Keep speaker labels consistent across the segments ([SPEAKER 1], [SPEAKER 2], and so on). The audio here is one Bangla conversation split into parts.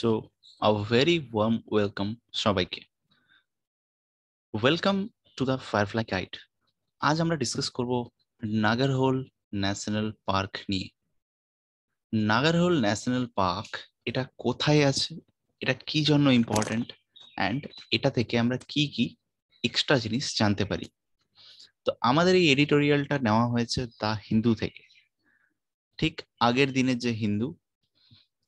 [SPEAKER 1] so a very warm welcome সবাইকে welcome to the Firefly guide আজ আমরা ডিসকাস করব নাগারহোল ন্যাশনাল পার্ক নিয়ে নাগারহোল ন্যাশনাল পার্ক এটা কোথায় আছে এটা কি জন্য ইম্পর্টেন্ট অ্যান্ড এটা থেকে আমরা কি কি এক্সট্রা জিনিস জানতে পারি তো আমাদের এই এডিটোরিয়ালটা নেওয়া হয়েছে দ্য হিন্দু থেকে ঠিক আগের দিনের যে হিন্দু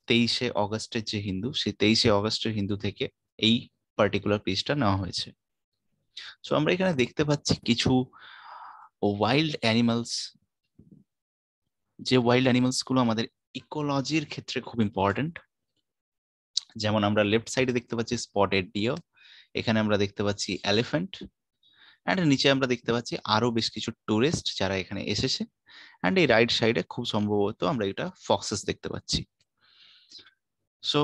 [SPEAKER 1] তেইশে অগস্টের যে হিন্দু সেই তেইশে অগস্টের হিন্দু থেকে এই পার্টিকুলার পেজটা নেওয়া হয়েছে সো আমরা এখানে দেখতে পাচ্ছি কিছু ওয়াইল্ড অ্যানিমালস যে ওয়াইল্ড গুলো আমাদের ইকোলজির ক্ষেত্রে খুব ইম্পর্টেন্ট যেমন আমরা লেফট সাইডে দেখতে পাচ্ছি স্পটেড ডিও এখানে আমরা দেখতে পাচ্ছি এলিফ্যান্ট অ্যান্ড নিচে আমরা দেখতে পাচ্ছি আরও বেশ কিছু টুরিস্ট যারা এখানে এসেছে অ্যান্ড এই রাইট সাইডে খুব সম্ভবত আমরা এটা ফক্সেস দেখতে পাচ্ছি so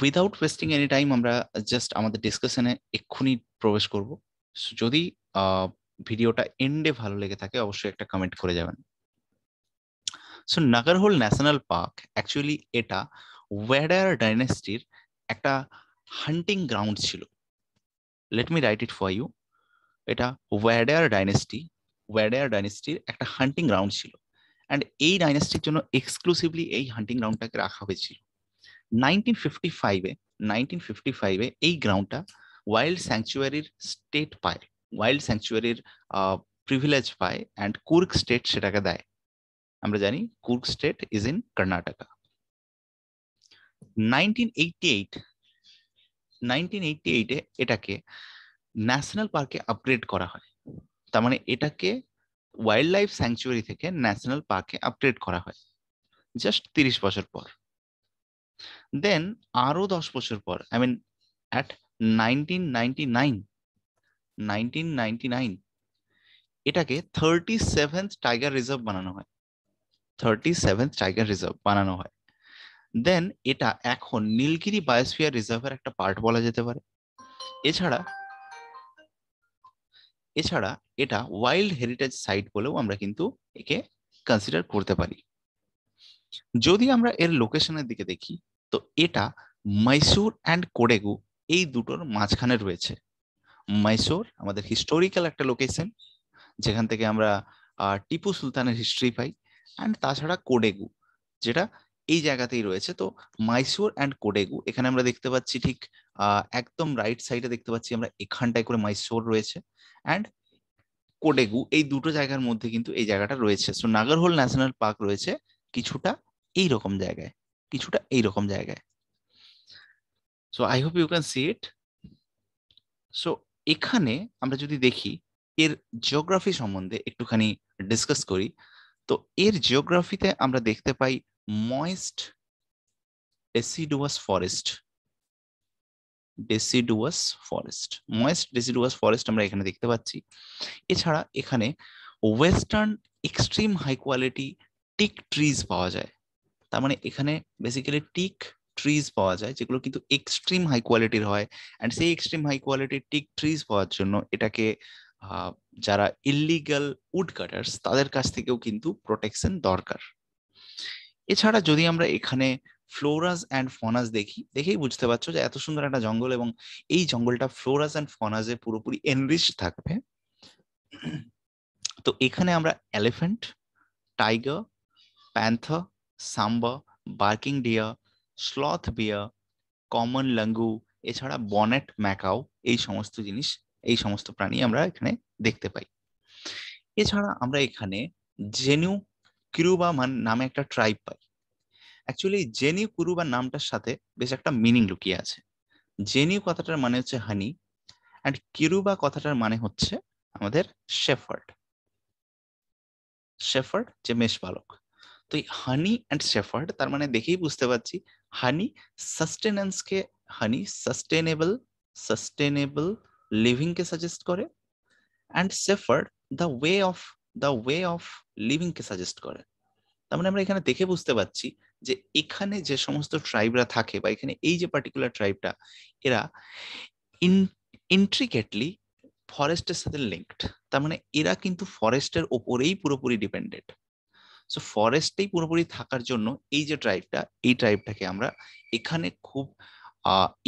[SPEAKER 1] without wasting any time আমরা জাস্ট আমাদের ডিসকাশনে এক্ষুনি প্রবেশ করব যদি ভিডিওটা এন্ডে ভালো লেগে থাকে অবশ্যই একটা কমেন্ট করে যাবেন so Nagarhole national park actually এটা ওয়েডার ডাইনেস্টির একটা হান্টিং গ্রাউন্ড ছিল let me write it for you এটা ওয়েডার ডাইনেস্টি ওয়েডার ডাইনেস্টির একটা হান্টিং গ্রাউন্ড ছিল অ্যান্ড এই ডাইনেস্টির জন্য এক্সক্লুসিভলি এই হান্টিং গ্রাউন্ডটাকে রাখা হয়েছিল নাইনটিন ফিফটি ফাইভে নাইনটিন ফিফটি ফাইভে এই গ্রাউন্ডটা ওয়াইল্ড স্যাংচুয়ারির স্টেট পায় ওয়াইল্ড স্যাংচুয়ারির প্রিভিলেজ পায় অ্যান্ড কুর্ক স্টেট সেটাকে দেয় আমরা জানি Coorg state is in Karnataka nineteen eighty eight nineteen eighty এইটে এটাকে ন্যাশনাল পার্কে আপগ্রেড করা হয় তার মানে এটাকে ওয়াইল্ড লাইফ স্যাংচুয়ারি থেকে ন্যাশনাল পার্কে আপগ্রেড করা হয় জাস্ট তিরিশ বছর পর দেন আরো দশ বছর পর I mean at nineteen ninety nine nineteen ninety nine এটাকে থার্টি সেভেন্থ টাইগার রিজার্ভ বানানো হয় থার্টি সেভেন্থ টাইগার রিজার্ভ বানানো হয় দেন এটা এখন নীলগিরি বায়োস্ফিয়ার রিজার্ভের একটা পার্ট বলা যেতে পারে এছাড়া এছাড়া এটা ওয়াইল্ড হেরিটেজ সাইট বলেও আমরা কিন্তু একে কনসিডার করতে পারি যদি আমরা এর লোকেশনের দিকে দেখি তো এটা মাইসুর অ্যান্ড কোডেগু এই দুটোর মাঝখানে রয়েছে মাইসোর আমাদের হিস্টোরিক্যাল একটা লোকেশন যেখান থেকে আমরা টিপু সুলতানের হিস্ট্রি পাই অ্যান্ড তাছাড়া কোডেগু যেটা এই জায়গাতেই রয়েছে তো মাইসোর অ্যান্ড কোডেগু এখানে আমরা দেখতে পাচ্ছি ঠিক একদম রাইট সাইডে দেখতে পাচ্ছি আমরা এখানটায় করে মাইসোর রয়েছে অ্যান্ড কোডেগু এই দুটো জায়গার মধ্যে কিন্তু এই জায়গাটা রয়েছে সো নাগারহোল ন্যাশনাল পার্ক রয়েছে কিছুটা এই রকম জায়গায় কিছুটা এই রকম জায়গায় so I hope you can see it so এখানে আমরা যদি দেখি এর জিওগ্রাফি সম্বন্ধে একটুখানি ডিসকাস করি তো এর জিওগ্রাফিতে আমরা দেখতে পাই moist deciduous forest deciduous forest moist deciduous forest আমরা এখানে দেখতে পাচ্ছি এছাড়া এখানে western extreme high quality teak trees পাওয়া যায় তার মানে এখানে বেসিক্যালি টিক ট্রিজ পাওয়া যায় যেগুলো কিন্তু এক্সট্রিম হাই কোয়ালিটির হয় অ্যান্ড সেই এক্সট্রিম হাই কোয়ালিটির টিক ট্রিজ পাওয়ার জন্য এটাকে যারা ইলিগাল উড কাটার্স তাদের কাছ থেকেও কিন্তু প্রোটেকশন দরকার এছাড়া যদি আমরা এখানে ফ্লোরাস অ্যান্ড ফনাস দেখি দেখেই বুঝতে পারছো যে এত সুন্দর একটা জঙ্গল এবং এই জঙ্গলটা ফ্লোরাস অ্যান্ড ফনাসে পুরোপুরি এনরিচ থাকবে তো এখানে আমরা elephant tiger panther sambar barking deer sloth bear common langur এছাড়া বনেট ম্যাকাও এই সমস্ত জিনিস এই সমস্ত প্রাণী আমরা এখানে দেখতে পাই এছাড়া আমরা এখানে জেনু কিরুবা মান নামে একটা ট্রাইব পাই অ্যাকচুয়ালি জেনি কুরুবা নামটার সাথে বেশ একটা মিনিং লুকিয়ে আছে জেনিউ কথাটার মানে হচ্ছে হানি অ্যান্ড কিরুবা কথাটার মানে হচ্ছে আমাদের শেফার্ড শেফার্ড যে বালক তো এই হানি অ্যান্ড শেফার্ড তার মানে দেখেই বুঝতে পারছি হানি সাস্টেনেন্সকে হানি সাস্টেনেবল সাস্টেনেবল লিভিংকে সাজেস্ট করে and shepherd the way of the way of লিভিংকে সাজেস্ট করে তার মানে আমরা এখানে দেখে বুঝতে পারছি যে এখানে যে সমস্ত ট্রাইবরা থাকে বা এখানে এই যে পার্টিকুলার ট্রাইবটা এরা ইন্ট্রিকেটলি ফরেস্টের সাথে লিঙ্কড তার মানে এরা কিন্তু ফরেস্টের ওপরেই পুরোপুরি ডিপেন্ডেন্ট সো ফরেস্টেই পুরোপুরি থাকার জন্য এই যে ট্রাইবটা এই ট্রাইবটাকে আমরা এখানে খুব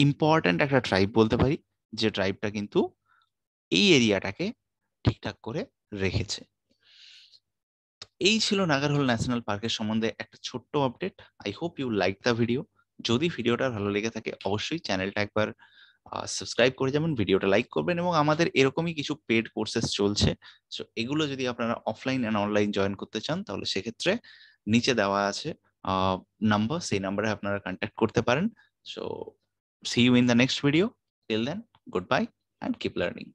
[SPEAKER 1] ইম্পর্ট্যান্ট একটা ট্রাইব বলতে পারি যে ট্রাইবটা কিন্তু এই এরিয়াটাকে ঠিকঠাক করে রেখেছে এই ছিল নাগারহোল ন্যাশনাল পার্কের সম্বন্ধে একটা ছোট্ট update I hope you like the video যদি ভিডিওটা ভালো লেগে থাকে অবশ্যই চ্যানেলটা একবার সাবস্ক্রাইব করে যাবেন ভিডিওটা লাইক করবেন এবং আমাদের এরকমই কিছু পেড কোর্সেস চলছে সো এগুলো যদি আপনারা অফলাইন অ্যান্ড অনলাইন জয়েন করতে চান তাহলে সেক্ষেত্রে নিচে দেওয়া আছে নাম্বার সেই নাম্বারে আপনারা কন্ট্যাক্ট করতে পারেন so see you in the next video till then goodbye and keep learning